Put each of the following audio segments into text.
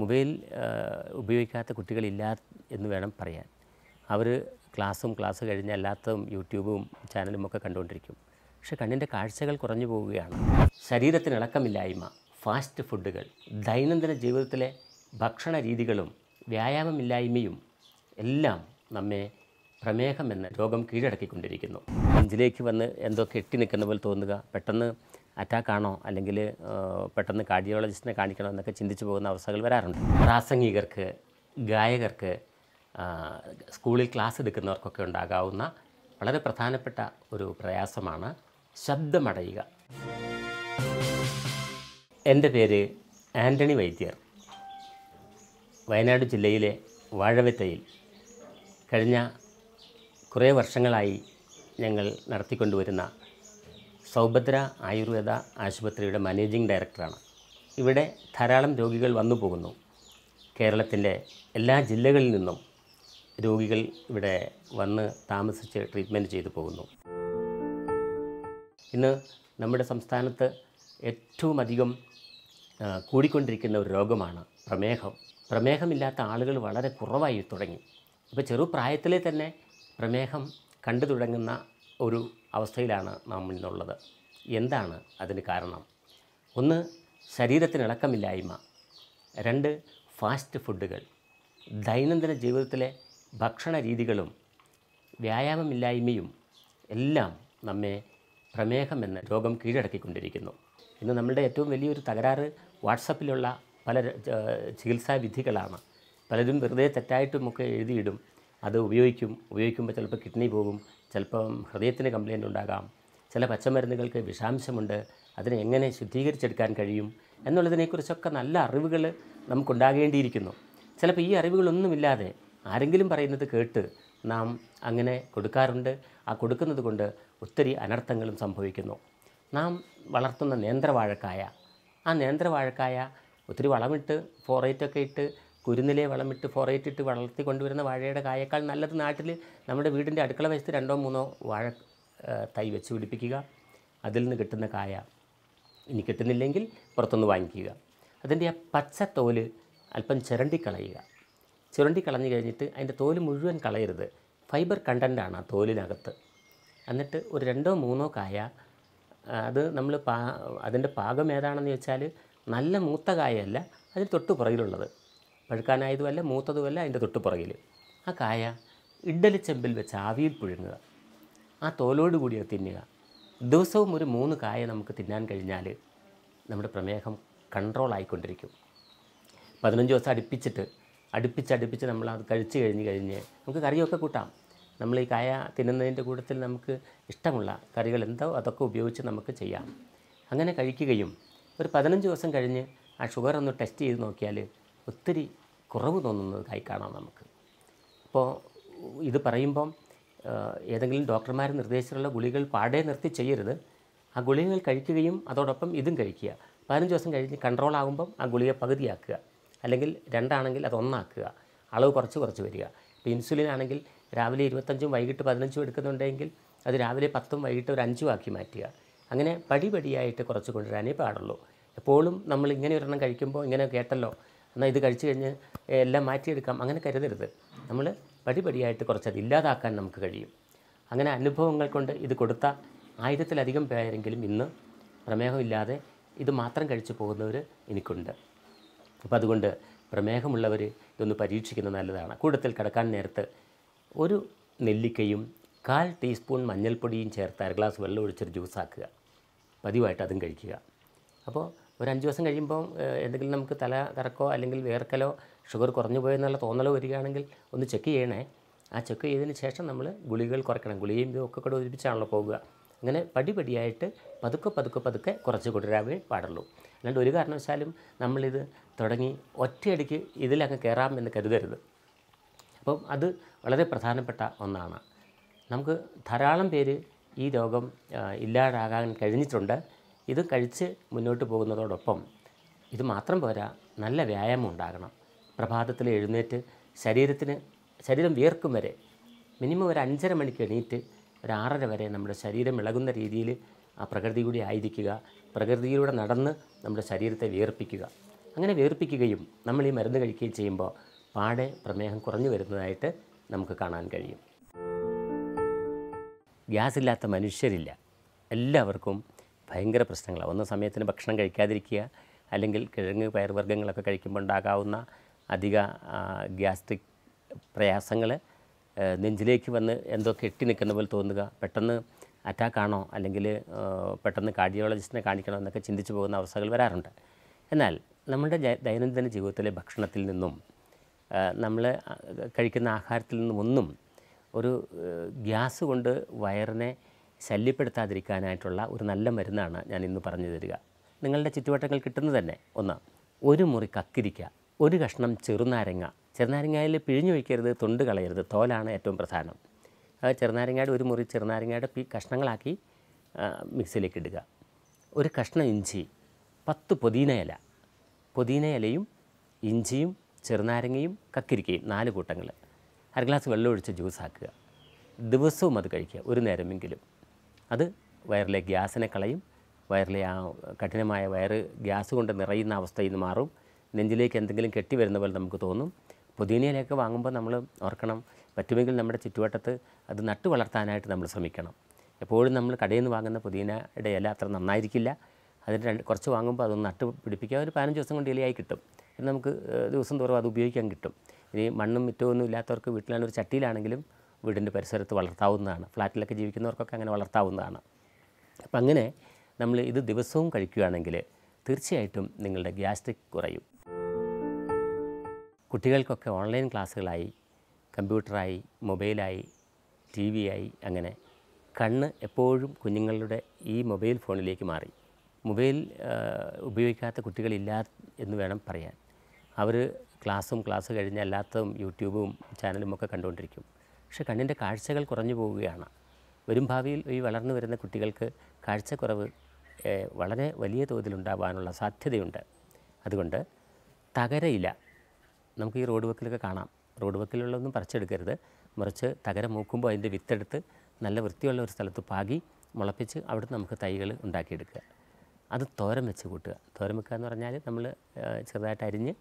mobile ഉപയോഗിക്കാത്ത കുട്ടികളില്ല എന്ന് വേണം പറയാൻ അവർ ക്ലാസ്സും ക്ലാസ് കഴിഞ്ഞ അല്ലാത്തതും യൂട്യൂബും ചാനലും ഒക്കെ കണ്ടുകൊണ്ടിരിക്കും പക്ഷെ കണ്ണിൻ്റെ കാഴ്ചകൾ കുറഞ്ഞു പോവുകയാണ് ശരീരത്തിന് ഫാസ്റ്റ് ഫുഡുകൾ ദൈനംദിന ജീവിതത്തിലെ ഭക്ഷണ രീതികളും വ്യായാമമില്ലായ്മയും എല്ലാം നമ്മെ പ്രമേഹം എന്ന രോഗം കീഴടക്കിക്കൊണ്ടിരിക്കുന്നു നെഞ്ചിലേക്ക് വന്ന് എന്തോ കെട്ടി നിൽക്കുന്ന പോലെ തോന്നുക പെട്ടെന്ന് അറ്റാക്കാണോ അല്ലെങ്കിൽ പെട്ടെന്ന് കാർഡിയോളജിസ്റ്റിനെ കാണിക്കണോ എന്നൊക്കെ ചിന്തിച്ചു പോകുന്ന അവസ്ഥകൾ വരാറുണ്ട് പ്രാസംഗികർക്ക് ഗായകർക്ക് സ്കൂളിൽ ക്ലാസ് എടുക്കുന്നവർക്കൊക്കെ ഉണ്ടാകാവുന്ന വളരെ പ്രധാനപ്പെട്ട ഒരു പ്രയാസമാണ് ശബ്ദമടയുക എൻ്റെ പേര് ആൻ്റണി വൈദ്യർ വയനാട് ജില്ലയിലെ വാഴവെത്തയിൽ കഴിഞ്ഞ കുറേ വർഷങ്ങളായി ഞങ്ങൾ നടത്തിക്കൊണ്ടുവരുന്ന സൗഭദ്ര ആയുർവേദ ആശുപത്രിയുടെ മാനേജിംഗ് ഡയറക്ടറാണ് ഇവിടെ ധാരാളം രോഗികൾ വന്നു പോകുന്നു കേരളത്തിൻ്റെ എല്ലാ ജില്ലകളിൽ നിന്നും രോഗികൾ ഇവിടെ വന്ന് താമസിച്ച് ട്രീറ്റ്മെൻറ്റ് ചെയ്തു പോകുന്നു ഇന്ന് നമ്മുടെ സംസ്ഥാനത്ത് ഏറ്റവും അധികം കൂടിക്കൊണ്ടിരിക്കുന്ന ഒരു രോഗമാണ് പ്രമേഹം പ്രമേഹമില്ലാത്ത ആളുകൾ വളരെ കുറവായി തുടങ്ങി ഇപ്പോൾ ചെറുപ്രായത്തിലെ തന്നെ പ്രമേഹം കണ്ടു തുടങ്ങുന്ന ഒരു അവസ്ഥയിലാണ് നാം ഇന്നുള്ളത് എന്താണ് അതിന് കാരണം ഒന്ന് ശരീരത്തിനിളക്കമില്ലായ്മ രണ്ട് ഫാസ്റ്റ് ഫുഡുകൾ ദൈനംദിന ജീവിതത്തിലെ ഭക്ഷണ രീതികളും വ്യായാമമില്ലായ്മയും എല്ലാം നമ്മെ പ്രമേഹം എന്ന രോഗം കീഴടക്കിക്കൊണ്ടിരിക്കുന്നു ഇന്ന് നമ്മളുടെ ഏറ്റവും വലിയൊരു തകരാറ് വാട്സപ്പിലുള്ള പല ചികിത്സാ വിധികളാണ് പലരും വെറുതെ തെറ്റായിട്ടുമൊക്കെ എഴുതിയിടും അത് ഉപയോഗിക്കും ഉപയോഗിക്കുമ്പോൾ ചിലപ്പോൾ കിഡ്നി പോകും ചിലപ്പം ഹൃദയത്തിന് കംപ്ലയിൻ്റ് ഉണ്ടാകാം ചില പച്ചമരുന്നുകൾക്ക് വിഷാംശമുണ്ട് അതിനെ എങ്ങനെ ശുദ്ധീകരിച്ചെടുക്കാൻ കഴിയും എന്നുള്ളതിനെക്കുറിച്ചൊക്കെ നല്ല അറിവുകൾ നമുക്കുണ്ടാകേണ്ടിയിരിക്കുന്നു ചിലപ്പോൾ ഈ അറിവുകളൊന്നുമില്ലാതെ ആരെങ്കിലും പറയുന്നത് കേട്ട് നാം അങ്ങനെ കൊടുക്കാറുണ്ട് ആ കൊടുക്കുന്നത് കൊണ്ട് ഒത്തിരി അനർത്ഥങ്ങളും സംഭവിക്കുന്നു നാം വളർത്തുന്ന നേന്ത്രവാഴക്കായ ആ നേന്ത്രവാഴക്കായ ഒത്തിരി വളമിട്ട് ഫോറേറ്റൊക്കെ ഇട്ട് കുരുന്നിലെ വളമിട്ട് ഫോറേറ്റിട്ട് വളർത്തി കൊണ്ടുവരുന്ന വാഴയുടെ കായേക്കാൾ നല്ലത് നാട്ടിൽ നമ്മുടെ വീടിൻ്റെ അടുക്കള വശത്ത് രണ്ടോ മൂന്നോ വാഴ തൈ വെച്ച് പിടിപ്പിക്കുക അതിൽ നിന്ന് കിട്ടുന്ന കായ ഇനി കിട്ടുന്നില്ലെങ്കിൽ പുറത്തുനിന്ന് വാങ്ങിക്കുക അതിൻ്റെ ആ പച്ച തോല് അല്പം ചിരണ്ടി കളയുക കഴിഞ്ഞിട്ട് അതിൻ്റെ തോല് മുഴുവൻ കളയരുത് ഫൈബർ കണ്ടൻ്റാണ് ആ തോലിനകത്ത് എന്നിട്ട് ഒരു രണ്ടോ മൂന്നോ കായ അത് നമ്മൾ പാ അതിൻ്റെ പാകം ഏതാണെന്ന് വെച്ചാൽ നല്ല മൂത്ത കായയല്ല അതിന് തൊട്ട് പുറകിലുള്ളത് പഴുക്കാനായതുമല്ല മൂത്തതുമല്ല അതിൻ്റെ തൊട്ടുപുറകിൽ ആ കായ ഇഡലിച്ചെമ്പിൽ വെച്ച് ആവിയിൽ പുഴുങ്ങുക ആ തോലോട് കൂടി അത് തിന്നുക ദിവസവും ഒരു മൂന്ന് കായ നമുക്ക് തിന്നാൻ കഴിഞ്ഞാൽ നമ്മുടെ പ്രമേഹം കൺട്രോൾ ആയിക്കൊണ്ടിരിക്കും പതിനഞ്ച് ദിവസം അടുപ്പിച്ചിട്ട് അടുപ്പിച്ചടുപ്പിച്ച് നമ്മൾ അത് കഴിച്ച് കഴിഞ്ഞ് കഴിഞ്ഞ് നമുക്ക് കറിയൊക്കെ കൂട്ടാം നമ്മൾ ഈ കായ തിന്നുന്നതിൻ്റെ കൂട്ടത്തിൽ നമുക്ക് ഇഷ്ടമുള്ള കറികൾ എന്തോ അതൊക്കെ ഉപയോഗിച്ച് നമുക്ക് ചെയ്യാം അങ്ങനെ കഴിക്കുകയും ഒരു പതിനഞ്ച് ദിവസം കഴിഞ്ഞ് ആ ഷുഗർ ഒന്ന് ടെസ്റ്റ് ചെയ്ത് നോക്കിയാൽ ഒത്തിരി കുറവ് തോന്നുന്നതായി കാണാം നമുക്ക് അപ്പോൾ ഇത് പറയുമ്പം ഏതെങ്കിലും ഡോക്ടർമാർ നിർദ്ദേശിച്ചിട്ടുള്ള ഗുളികൾ പാടെ നിർത്തി ചെയ്യരുത് ആ ഗുളികകൾ കഴിക്കുകയും അതോടൊപ്പം ഇതും കഴിക്കുക പതിനഞ്ച് ദിവസം കഴിഞ്ഞ് കൺട്രോൾ ആകുമ്പം ആ ഗുളിക പകുതിയാക്കുക അല്ലെങ്കിൽ രണ്ടാണെങ്കിൽ അത് ഒന്നാക്കുക അളവ് കുറച്ച് കുറച്ച് വരിക ഇപ്പോൾ ഇൻസുലിൻ ആണെങ്കിൽ രാവിലെ ഇരുപത്തഞ്ചും വൈകിട്ട് പതിനഞ്ചും എടുക്കുന്നുണ്ടെങ്കിൽ അത് രാവിലെ പത്തും വൈകിട്ട് ഒരു അഞ്ചും ആക്കി മാറ്റുക അങ്ങനെ പടിപടിയായിട്ട് കുറച്ച് കൊണ്ടുവരാനേ പാടുള്ളൂ എപ്പോഴും നമ്മൾ ഇങ്ങനെ ഒരെണ്ണം കഴിക്കുമ്പോൾ ഇങ്ങനെ കേട്ടല്ലോ എന്നാൽ ഇത് കഴിച്ചു കഴിഞ്ഞ് എല്ലാം മാറ്റിയെടുക്കാം അങ്ങനെ കരുതരുത് നമ്മൾ പടിപടിയായിട്ട് കുറച്ചത് ഇല്ലാതാക്കാൻ നമുക്ക് കഴിയും അങ്ങനെ അനുഭവങ്ങൾ കൊണ്ട് ഇത് കൊടുത്ത ആയിരത്തിലധികം പേരെങ്കിലും ഇന്ന് പ്രമേഹമില്ലാതെ ഇത് മാത്രം കഴിച്ചു പോകുന്നവർ എനിക്കുണ്ട് അപ്പോൾ അതുകൊണ്ട് പ്രമേഹമുള്ളവർ ഇതൊന്ന് പരീക്ഷിക്കുന്നത് നല്ലതാണ് കൂടത്തിൽ കിടക്കാൻ നേരത്ത് ഒരു നെല്ലിക്കയും കാൽ ടീസ്പൂൺ മഞ്ഞൾപ്പൊടിയും ചേർത്ത് അര ഗ്ലാസ് വെള്ളം ഒഴിച്ചൊരു ജ്യൂസാക്കുക പതിവായിട്ട് അതും കഴിക്കുക അപ്പോൾ ഒരു അഞ്ച് ദിവസം കഴിയുമ്പോൾ എന്തെങ്കിലും നമുക്ക് തല കറക്കോ അല്ലെങ്കിൽ വേർക്കലോ ഷുഗർ കുറഞ്ഞു പോയെന്നുള്ള തോന്നലോ വരികയാണെങ്കിൽ ഒന്ന് ചെക്ക് ചെയ്യണേ ആ ചെക്ക് ചെയ്തതിന് ശേഷം നമ്മൾ ഗുളികകൾ കുറയ്ക്കണം ഗുളികയും ഒക്കെ കൂടെ ഒരുമിച്ചാണല്ലോ പോകുക അങ്ങനെ പടിപടിയായിട്ട് പതുക്കെ പതുക്കെ പതുക്കെ കുറച്ച് കൊടുരാവേ പാടുള്ളൂ അല്ലാണ്ട് ഒരു കാരണവശാലും നമ്മളിത് തുടങ്ങി ഒറ്റയടിക്ക് ഇതിലങ്ങ് കയറാം എന്ന് കരുതരുത് അപ്പം അത് വളരെ പ്രധാനപ്പെട്ട ഒന്നാണ് നമുക്ക് ധാരാളം പേര് ഈ രോഗം ഇല്ലാതാകാൻ കഴിഞ്ഞിട്ടുണ്ട് ഇത് കഴിച്ച് മുന്നോട്ട് പോകുന്നതോടൊപ്പം ഇത് മാത്രം പോരാ നല്ല വ്യായാമം ഉണ്ടാകണം പ്രഭാതത്തിൽ എഴുന്നേറ്റ് ശരീരത്തിന് ശരീരം വിയർക്കും വരെ മിനിമം ഒരു അഞ്ചര മണിക്ക് എണീറ്റ് ഒരു ആറര വരെ നമ്മുടെ ശരീരം ഇളകുന്ന രീതിയിൽ ആ പ്രകൃതി കൂടി ആയിരിക്കുക പ്രകൃതിയിലൂടെ നടന്ന് നമ്മുടെ ശരീരത്തെ വിയർപ്പിക്കുക അങ്ങനെ വിയർപ്പിക്കുകയും നമ്മൾ ഈ മരുന്ന് കഴിക്കുകയും ചെയ്യുമ്പോൾ പാടെ പ്രമേഹം കുറഞ്ഞു വരുന്നതായിട്ട് നമുക്ക് കാണാൻ കഴിയും ഗ്യാസില്ലാത്ത ഇല്ലാത്ത മനുഷ്യരില്ല എല്ലാവർക്കും ഭയങ്കര പ്രശ്നങ്ങളാണ് ഒന്ന് സമയത്തിന് ഭക്ഷണം കഴിക്കാതിരിക്കുക അല്ലെങ്കിൽ കിഴങ്ങ് പയർവർഗ്ഗങ്ങളൊക്കെ കഴിക്കുമ്പോൾ ഉണ്ടാകാവുന്ന അധിക ഗ്യാസ്ട്രിക് പ്രയാസങ്ങൾ നെഞ്ചിലേക്ക് വന്ന് എന്തോ കെട്ടി നിൽക്കുന്ന പോലെ തോന്നുക പെട്ടെന്ന് അറ്റാക്കാണോ അല്ലെങ്കിൽ പെട്ടെന്ന് കാർഡിയോളജിസ്റ്റിനെ കാണിക്കണോ എന്നൊക്കെ ചിന്തിച്ചു പോകുന്ന അവസ്ഥകൾ വരാറുണ്ട് എന്നാൽ നമ്മുടെ ദൈനംദിന ജീവിതത്തിലെ ഭക്ഷണത്തിൽ നിന്നും നമ്മൾ കഴിക്കുന്ന ആഹാരത്തിൽ നിന്നും ഒന്നും ഒരു ഗ്യാസ് കൊണ്ട് വയറിനെ ശല്യപ്പെടുത്താതിരിക്കാനായിട്ടുള്ള ഒരു നല്ല മരുന്നാണ് ഞാൻ ഇന്ന് പറഞ്ഞു തരിക നിങ്ങളുടെ ചുറ്റുവട്ടങ്ങൾ കിട്ടുന്നത് തന്നെ ഒന്ന് ഒരു മുറി കക്കിരിക്ക ഒരു കഷ്ണം ചെറുനാരങ്ങ ചെറുനാരങ്ങയിൽ പിഴിഞ്ഞു വയ്ക്കരുത് തൊണ്ട് കളയരുത് തോലാണ് ഏറ്റവും പ്രധാനം അത് ചെറുനാരങ്ങയുടെ ഒരു മുറി ചെറുനാരങ്ങയുടെ പി കഷ്ണങ്ങളാക്കി മിക്സിയിലേക്ക് ഇടുക ഒരു കഷ്ണം ഇഞ്ചി പത്ത് പൊതീന ഇല പൊതീന ഇലയും ഇഞ്ചിയും ചെറുനാരങ്ങയും കക്കിരിക്കയും നാല് കൂട്ടങ്ങൾ അര ഗ്ലാസ് വെള്ളം ഒഴിച്ച് ജ്യൂസാക്കുക ദിവസവും അത് കഴിക്കുക ഒരു നേരമെങ്കിലും അത് വയറിലെ ഗ്യാസിനെ കളയും വയറിലെ ആ കഠിനമായ വയറ് ഗ്യാസ് കൊണ്ട് നിറയുന്ന അവസ്ഥയിൽ നിന്ന് മാറും നെഞ്ചിലേക്ക് എന്തെങ്കിലും കെട്ടി വരുന്ന പോലെ നമുക്ക് തോന്നും പുതിയനയിലേക്ക് വാങ്ങുമ്പോൾ നമ്മൾ ഓർക്കണം പറ്റുമെങ്കിൽ നമ്മുടെ ചുറ്റുവട്ടത്ത് അത് നട്ടു വളർത്താനായിട്ട് നമ്മൾ ശ്രമിക്കണം എപ്പോഴും നമ്മൾ കടയിൽ നിന്ന് വാങ്ങുന്ന പുതിയനയുടെ ഇല അത്ര നന്നായിരിക്കില്ല അതിന് രണ്ട് കുറച്ച് വാങ്ങുമ്പോൾ അതൊന്ന് നട്ട് പിടിപ്പിക്കുക ഒരു പതിനഞ്ച് ദിവസം കൊണ്ട് ഇലയായി കിട്ടും നമുക്ക് ദിവസം തോറും അത് ഉപയോഗിക്കാൻ കിട്ടും ഇനി മണ്ണും മിറ്റവും ഒന്നും ഇല്ലാത്തവർക്ക് വീട്ടിലാണ് ഒരു ചട്ടിയിലാണെങ്കിലും വീടിൻ്റെ പരിസരത്ത് വളർത്താവുന്നതാണ് ഫ്ലാറ്റിലൊക്കെ ജീവിക്കുന്നവർക്കൊക്കെ അങ്ങനെ വളർത്താവുന്നതാണ് അപ്പം അങ്ങനെ നമ്മൾ ഇത് ദിവസവും കഴിക്കുകയാണെങ്കിൽ തീർച്ചയായിട്ടും നിങ്ങളുടെ ഗ്യാസ്ട്രിക് കുറയും കുട്ടികൾക്കൊക്കെ ഓൺലൈൻ ക്ലാസ്സുകളായി കമ്പ്യൂട്ടറായി മൊബൈലായി ടി ആയി അങ്ങനെ കണ്ണ് എപ്പോഴും കുഞ്ഞുങ്ങളുടെ ഈ മൊബൈൽ ഫോണിലേക്ക് മാറി മൊബൈൽ ഉപയോഗിക്കാത്ത കുട്ടികളില്ല എന്ന് വേണം പറയാൻ അവർ ക്ലാസ്സും ക്ലാസ് കഴിഞ്ഞല്ലാത്തതും യൂട്യൂബും ചാനലും ഒക്കെ കണ്ടുകൊണ്ടിരിക്കും പക്ഷേ കണ്ണിൻ്റെ കാഴ്ചകൾ കുറഞ്ഞു പോവുകയാണ് വരും ഭാവിയിൽ ഈ വളർന്നു വരുന്ന കുട്ടികൾക്ക് കാഴ്ചക്കുറവ് വളരെ വലിയ തോതിലുണ്ടാവാനുള്ള സാധ്യതയുണ്ട് അതുകൊണ്ട് തകരയില നമുക്ക് ഈ റോഡ് വക്കിലൊക്കെ കാണാം റോഡ് വക്കിലുള്ളതൊന്നും പറിച്ചെടുക്കരുത് മറിച്ച് തകര മൂക്കുമ്പോൾ അതിൻ്റെ വിത്തെടുത്ത് നല്ല വൃത്തിയുള്ള ഒരു സ്ഥലത്ത് പാകി മുളപ്പിച്ച് അവിടെ നമുക്ക് തൈകൾ ഉണ്ടാക്കിയെടുക്കുക അത് തോരം വെച്ച് കൂട്ടുക തോരം വെക്കുക എന്ന് പറഞ്ഞാൽ നമ്മൾ ചെറുതായിട്ട് അരിഞ്ഞ്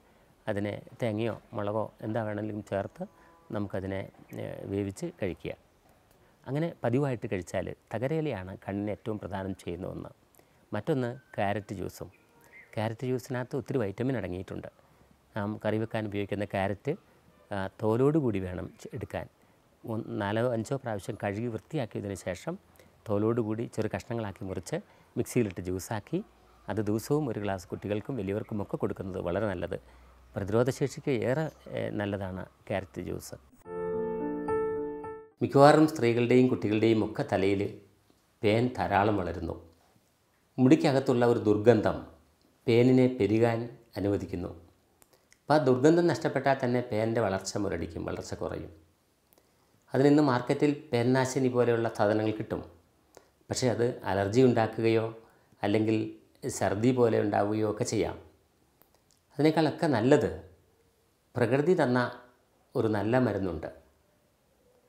അതിനെ തേങ്ങയോ മുളകോ എന്താ വേണമെങ്കിലും ചേർത്ത് നമുക്കതിനെ വേവിച്ച് കഴിക്കുക അങ്ങനെ പതിവായിട്ട് കഴിച്ചാൽ തകരയിലയാണ് കണ്ണിന് ഏറ്റവും പ്രധാനം ചെയ്യുന്ന ഒന്ന് മറ്റൊന്ന് ക്യാരറ്റ് ജ്യൂസും ക്യാരറ്റ് ജ്യൂസിനകത്ത് ഒത്തിരി വൈറ്റമിൻ അടങ്ങിയിട്ടുണ്ട് നാം കറി വെക്കാൻ ഉപയോഗിക്കുന്ന ക്യാരറ്റ് തോലോട് കൂടി വേണം എടുക്കാൻ നാലോ അഞ്ചോ പ്രാവശ്യം കഴുകി വൃത്തിയാക്കിയതിന് ശേഷം തോലോട് കൂടി ചെറു കഷ്ണങ്ങളാക്കി മുറിച്ച് മിക്സിയിലിട്ട് ജ്യൂസാക്കി അത് ദിവസവും ഒരു ഗ്ലാസ് കുട്ടികൾക്കും വലിയവർക്കുമൊക്കെ കൊടുക്കുന്നത് വളരെ നല്ലത് പ്രതിരോധശേഷിക്ക് ഏറെ നല്ലതാണ് ക്യാരറ്റ് ജ്യൂസ് മിക്കവാറും സ്ത്രീകളുടെയും കുട്ടികളുടെയും ഒക്കെ തലയിൽ പേൻ ധാരാളം വളരുന്നു മുടിക്കകത്തുള്ള ഒരു ദുർഗന്ധം പേനിനെ പെരുകാൻ അനുവദിക്കുന്നു അപ്പോൾ ആ ദുർഗന്ധം നഷ്ടപ്പെട്ടാൽ തന്നെ പേനിൻ്റെ വളർച്ച മുരടിക്കും വളർച്ച കുറയും അതിനിന്ന് മാർക്കറ്റിൽ പേൻനാശിനി പോലെയുള്ള സാധനങ്ങൾ കിട്ടും പക്ഷേ അത് അലർജി ഉണ്ടാക്കുകയോ അല്ലെങ്കിൽ ഛർദി പോലെ ഉണ്ടാവുകയോ ഒക്കെ ചെയ്യാം അതിനേക്കാളൊക്കെ നല്ലത് പ്രകൃതി തന്ന ഒരു നല്ല മരുന്നുണ്ട്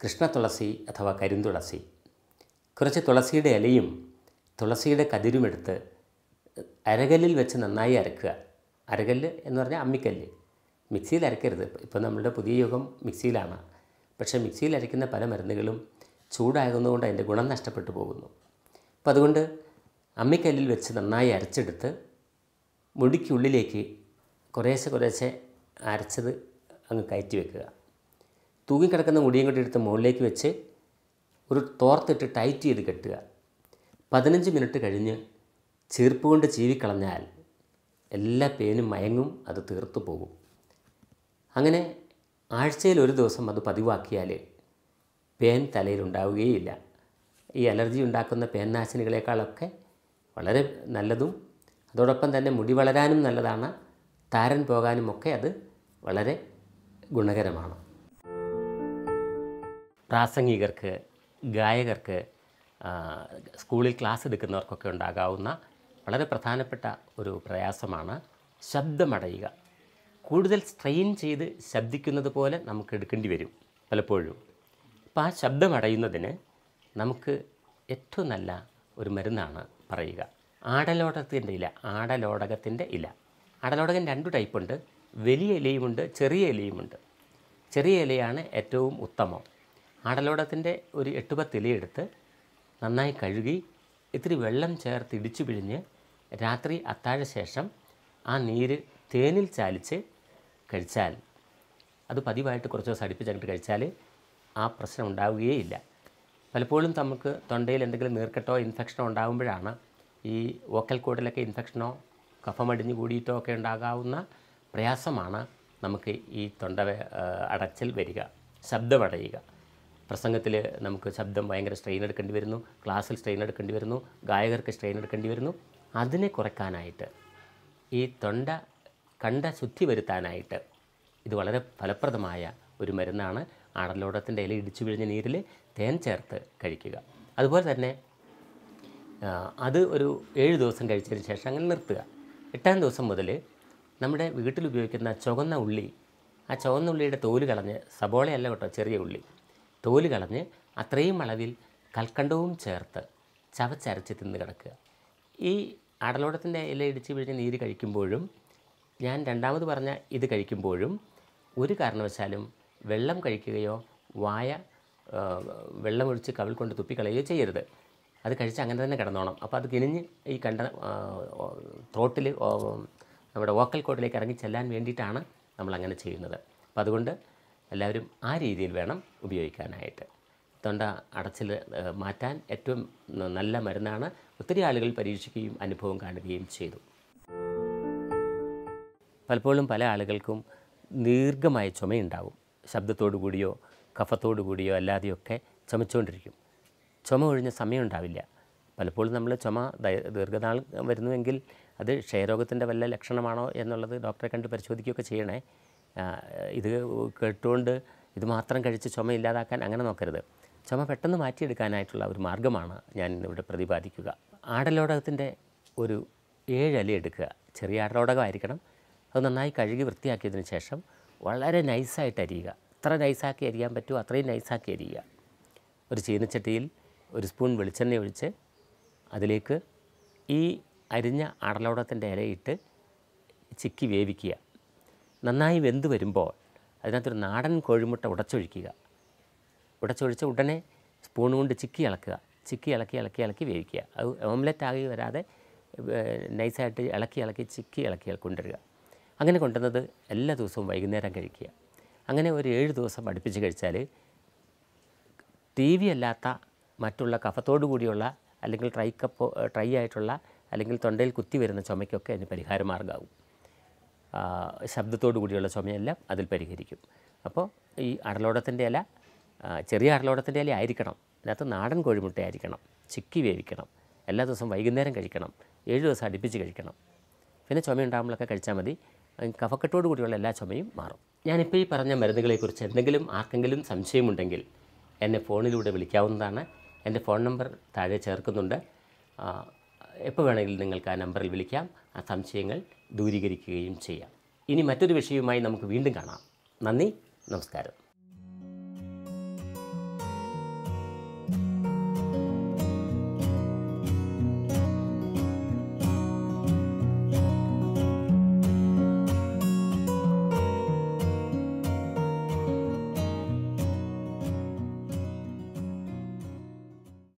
കൃഷ്ണ തുളസി അഥവാ കരിന്തുളസി കുറച്ച് തുളസിയുടെ ഇലയും തുളസിയുടെ കതിരുമെടുത്ത് അരകല്ലിൽ വെച്ച് നന്നായി അരക്കുക അരകല്ല് എന്ന് പറഞ്ഞാൽ അമ്മിക്കല്ല് മിക്സിയിൽ അരക്കരുത് ഇപ്പോൾ നമ്മളുടെ പുതിയ യുഗം മിക്സിയിലാണ് പക്ഷേ മിക്സിയിൽ അരയ്ക്കുന്ന പല മരുന്നുകളും ചൂടാകുന്നതുകൊണ്ട് അതിൻ്റെ ഗുണം നഷ്ടപ്പെട്ടു പോകുന്നു അപ്പോൾ അതുകൊണ്ട് അമ്മിക്കല്ലിൽ വെച്ച് നന്നായി അരച്ചെടുത്ത് മുടിക്കുള്ളിലേക്ക് കുറേശ്ശെ കുറേശ്ശെ അരച്ചത് അങ്ങ് കയറ്റി വെക്കുക തൂങ്ങിക്കിടക്കുന്ന മുടിയും കൂടി എടുത്ത് മുകളിലേക്ക് വെച്ച് ഒരു തോർത്തിട്ട് ടൈറ്റ് ചെയ്ത് കെട്ടുക പതിനഞ്ച് മിനിറ്റ് കഴിഞ്ഞ് ചീർപ്പ് കൊണ്ട് ചീവിക്കളഞ്ഞാൽ എല്ലാ പേനും മയങ്ങും അത് തീർത്തു പോകും അങ്ങനെ ആഴ്ചയിൽ ഒരു ദിവസം അത് പതിവാക്കിയാൽ പേൻ തലയിലുണ്ടാവുകയില്ല ഈ അലർജി ഉണ്ടാക്കുന്ന പേൻനാശിനികളെക്കാളൊക്കെ വളരെ നല്ലതും അതോടൊപ്പം തന്നെ മുടി വളരാനും നല്ലതാണ് താരൻ പോകാനുമൊക്കെ അത് വളരെ ഗുണകരമാണ് പ്രാസംഗികർക്ക് ഗായകർക്ക് സ്കൂളിൽ ക്ലാസ് എടുക്കുന്നവർക്കൊക്കെ ഉണ്ടാകാവുന്ന വളരെ പ്രധാനപ്പെട്ട ഒരു പ്രയാസമാണ് ശബ്ദമടയുക കൂടുതൽ സ്ട്രെയിൻ ചെയ്ത് ശബ്ദിക്കുന്നത് പോലെ നമുക്ക് എടുക്കേണ്ടി വരും പലപ്പോഴും അപ്പോൾ ആ ശബ്ദമടയുന്നതിന് നമുക്ക് ഏറ്റവും നല്ല ഒരു മരുന്നാണ് പറയുക ആടലോടകത്തിൻ്റെ ഇല ആടലോടകത്തിൻ്റെ ഇല അടലോടകൻ രണ്ട് ടൈപ്പുണ്ട് വലിയ ഇലയുമുണ്ട് ചെറിയ ഇലയുമുണ്ട് ചെറിയ ഇലയാണ് ഏറ്റവും ഉത്തമം ആടലോടത്തിൻ്റെ ഒരു എട്ടുപത്ത് ഇലയെടുത്ത് നന്നായി കഴുകി ഇത്തിരി വെള്ളം ചേർത്ത് ഇടിച്ചു പിഴിഞ്ഞ് രാത്രി അത്താഴ ശേഷം ആ നീര് തേനിൽ ചാലിച്ച് കഴിച്ചാൽ അത് പതിവായിട്ട് കുറച്ച് ദിവസം അടുപ്പിച്ചങ്ങോട്ട് കഴിച്ചാൽ ആ പ്രശ്നം ഉണ്ടാവുകയേയില്ല പലപ്പോഴും നമുക്ക് തൊണ്ടയിൽ എന്തെങ്കിലും നീർക്കെട്ടോ ഇൻഫെക്ഷനോ ഉണ്ടാകുമ്പോഴാണ് ഈ വോക്കൽ കോഡിലൊക്കെ ഇൻഫെക്ഷനോ കഫമടിഞ്ഞ് കൂടിയിട്ടോ ഒക്കെ ഉണ്ടാകാവുന്ന പ്രയാസമാണ് നമുക്ക് ഈ തൊണ്ട അടച്ചൽ വരിക ശബ്ദമടയുക പ്രസംഗത്തിൽ നമുക്ക് ശബ്ദം ഭയങ്കര സ്ട്രെയിൻ എടുക്കേണ്ടി വരുന്നു ക്ലാസ്സിൽ സ്ട്രെയിൻ എടുക്കേണ്ടി വരുന്നു ഗായകർക്ക് സ്ട്രെയിൻ എടുക്കേണ്ടി വരുന്നു അതിനെ കുറയ്ക്കാനായിട്ട് ഈ തൊണ്ട കണ്ട ശുദ്ധി വരുത്താനായിട്ട് ഇത് വളരെ ഫലപ്രദമായ ഒരു മരുന്നാണ് ആടലോടത്തിൻ്റെ ഇല ഇടിച്ചു പിഴിഞ്ഞ നീരിൽ തേൻ ചേർത്ത് കഴിക്കുക അതുപോലെ തന്നെ അത് ഒരു ഏഴ് ദിവസം കഴിച്ചതിന് ശേഷം അങ്ങനെ നിർത്തുക എട്ടാം ദിവസം മുതൽ നമ്മുടെ വീട്ടിൽ ഉപയോഗിക്കുന്ന ചുവന്ന ഉള്ളി ആ ചുവന്ന ഉള്ളിയുടെ തോല് കളഞ്ഞ് സബോളയല്ല കേട്ടോ ചെറിയ ഉള്ളി തോല് കളഞ്ഞ് അത്രയും അളവിൽ കൽക്കണ്ടവും ചേർത്ത് ചവച്ചരച്ച് തിന്ന് കിടക്കുക ഈ അടലോടത്തിൻ്റെ ഇല ഇടിച്ച് പിഴിഞ്ഞ് നീര് കഴിക്കുമ്പോഴും ഞാൻ രണ്ടാമത് പറഞ്ഞ ഇത് കഴിക്കുമ്പോഴും ഒരു കാരണവശാലും വെള്ളം കഴിക്കുകയോ വായ വെള്ളമൊഴിച്ച് കവിൾ കൊണ്ട് തുപ്പിക്കളയുകയോ ചെയ്യരുത് അത് കഴിച്ച് അങ്ങനെ തന്നെ കിടന്നോണം അപ്പോൾ അത് കിനിഞ്ഞ് ഈ കണ്ട ത്രോട്ടിൽ നമ്മുടെ വോക്കൽ കോട്ടിലേക്ക് ഇറങ്ങി ചെല്ലാൻ വേണ്ടിയിട്ടാണ് നമ്മൾ അങ്ങനെ ചെയ്യുന്നത് അപ്പോൾ അതുകൊണ്ട് എല്ലാവരും ആ രീതിയിൽ വേണം ഉപയോഗിക്കാനായിട്ട് തൊണ്ട അടച്ചിൽ മാറ്റാൻ ഏറ്റവും നല്ല മരുന്നാണ് ഒത്തിരി ആളുകൾ പരീക്ഷിക്കുകയും അനുഭവം കാണുകയും ചെയ്തു പലപ്പോഴും പല ആളുകൾക്കും ദീർഘമായ ചുമയുണ്ടാവും ശബ്ദത്തോടു കൂടിയോ കഫത്തോടു കൂടിയോ അല്ലാതെയൊക്കെ ചുമച്ചുകൊണ്ടിരിക്കും ചുമ ഒഴിഞ്ഞ സമയം ഉണ്ടാവില്ല പലപ്പോഴും നമ്മൾ ചുമ ദീർഘനാൾ വരുന്നുവെങ്കിൽ അത് ക്ഷയരോഗത്തിൻ്റെ വല്ല ലക്ഷണമാണോ എന്നുള്ളത് ഡോക്ടറെ കണ്ട് പരിശോധിക്കുകയൊക്കെ ചെയ്യണേ ഇത് കേട്ടുകൊണ്ട് ഇത് മാത്രം കഴിച്ച് ചുമ ഇല്ലാതാക്കാൻ അങ്ങനെ നോക്കരുത് ചുമ പെട്ടെന്ന് മാറ്റിയെടുക്കാനായിട്ടുള്ള ഒരു മാർഗ്ഗമാണ് ഞാൻ ഇവിടെ പ്രതിപാദിക്കുക ആടലോടകത്തിൻ്റെ ഒരു ഏഴല എടുക്കുക ചെറിയ ആടലോടകമായിരിക്കണം അത് നന്നായി കഴുകി വൃത്തിയാക്കിയതിന് ശേഷം വളരെ നൈസായിട്ട് അരിയുക എത്ര നൈസാക്കി അരിയാൻ പറ്റുമോ അത്രയും നൈസാക്കി അരിയുക ഒരു ചീനച്ചട്ടിയിൽ ഒരു സ്പൂൺ വെളിച്ചെണ്ണ ഒഴിച്ച് അതിലേക്ക് ഈ അരിഞ്ഞ അടലോടത്തിൻ്റെ ഇലയിട്ട് ചിക്കി വേവിക്കുക നന്നായി വെന്ത് വരുമ്പോൾ അതിനകത്തൊരു നാടൻ കോഴിമുട്ട ഉടച്ചൊഴിക്കുക ഉടച്ചൊഴിച്ച് ഉടനെ സ്പൂൺ കൊണ്ട് ചിക്കി ഇളക്കുക ചിക്കി ഇളക്കി ഇളക്കി ഇളക്കി വേവിക്കുക അത് ഓംലെറ്റ് ആകി വരാതെ നൈസായിട്ട് ഇളക്കി ഇളക്കി ചിക്കി ഇളക്കി കൊണ്ടുവരിക അങ്ങനെ കൊണ്ടുവന്നത് എല്ലാ ദിവസവും വൈകുന്നേരം കഴിക്കുക അങ്ങനെ ഒരു ഏഴ് ദിവസം അടുപ്പിച്ച് കഴിച്ചാൽ ടി വി അല്ലാത്ത മറ്റുള്ള കഫത്തോടു കൂടിയുള്ള അല്ലെങ്കിൽ ട്രൈ കപ്പ് ട്രൈ ആയിട്ടുള്ള അല്ലെങ്കിൽ തൊണ്ടയിൽ കുത്തി വരുന്ന ചുമയ്ക്കൊക്കെ അതിന് പരിഹാരമാർഗ്ഗമാകും ശബ്ദത്തോടു കൂടിയുള്ള ചുമയെല്ലാം അതിൽ പരിഹരിക്കും അപ്പോൾ ഈ അടലോടത്തിൻ്റെ ഇല ചെറിയ അടലോടത്തിൻ്റെ ഇല ആയിരിക്കണം അതിനകത്ത് നാടൻ കോഴിമുട്ടയായിരിക്കണം ചിക്കി വേവിക്കണം എല്ലാ ദിവസവും വൈകുന്നേരം കഴിക്കണം ഏഴ് ദിവസം അടുപ്പിച്ച് കഴിക്കണം പിന്നെ ചുമ ഉണ്ടാകുമ്പോഴൊക്കെ കഴിച്ചാൽ മതി കഫക്കെട്ടോട് കൂടിയുള്ള എല്ലാ ചുമയും മാറും ഞാനിപ്പോൾ ഈ പറഞ്ഞ മരുന്നുകളെക്കുറിച്ച് എന്തെങ്കിലും ആർക്കെങ്കിലും സംശയമുണ്ടെങ്കിൽ എന്നെ ഫോണിലൂടെ വിളിക്കാവുന്നതാണ് എൻ്റെ ഫോൺ നമ്പർ താഴെ ചേർക്കുന്നുണ്ട് എപ്പോൾ വേണമെങ്കിലും നിങ്ങൾക്ക് ആ നമ്പറിൽ വിളിക്കാം ആ സംശയങ്ങൾ ദൂരീകരിക്കുകയും ചെയ്യാം ഇനി മറ്റൊരു വിഷയവുമായി നമുക്ക് വീണ്ടും കാണാം നന്ദി നമസ്കാരം